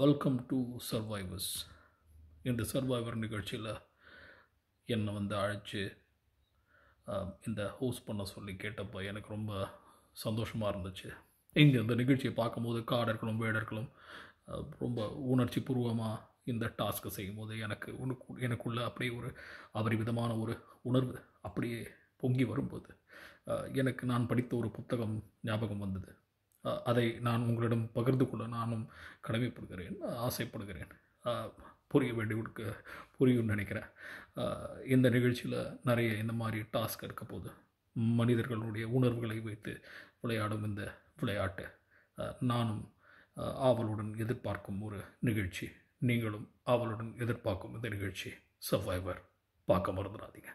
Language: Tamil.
வெல்கம் டு சர்வைவர்ஸ் இன்று சர்வைவர் நிகழ்ச்சியில் என்னை வந்து அழைச்சி இந்த ஹோஸ் பண்ண சொல்லி கேட்டப்போ எனக்கு ரொம்ப சந்தோஷமாக இருந்துச்சு இங்கே இந்த நிகழ்ச்சியை பார்க்கும்போது காடர்களும் வேடர்களும் ரொம்ப உணர்ச்சி பூர்வமாக இந்த செய்யும் செய்யும்போது எனக்கு உனக்கு எனக்குள்ளே அப்படியே ஒரு அவரி விதமான ஒரு உணர்வு அப்படியே பொங்கி வரும்போது எனக்கு நான் படித்த ஒரு புத்தகம் ஞாபகம் வந்தது அதை நான் உங்களிடம் பகிர்ந்து கொள்ள நானும் கடமைப்படுகிறேன் ஆசைப்படுகிறேன் புரிய வேண்டி கொடுக்க புரியும்னு நினைக்கிறேன் இந்த நிகழ்ச்சியில் நிறைய இந்த மாதிரி டாஸ்க் இருக்க போது மனிதர்களுடைய உணர்வுகளை வைத்து விளையாடும் இந்த விளையாட்டு நானும் ஆவலுடன் எதிர்பார்க்கும் ஒரு நிகழ்ச்சி நீங்களும் ஆவலுடன் எதிர்பார்க்கும் இந்த நிகழ்ச்சி சர்வைவர் பார்க்க மறந்துடாதீங்க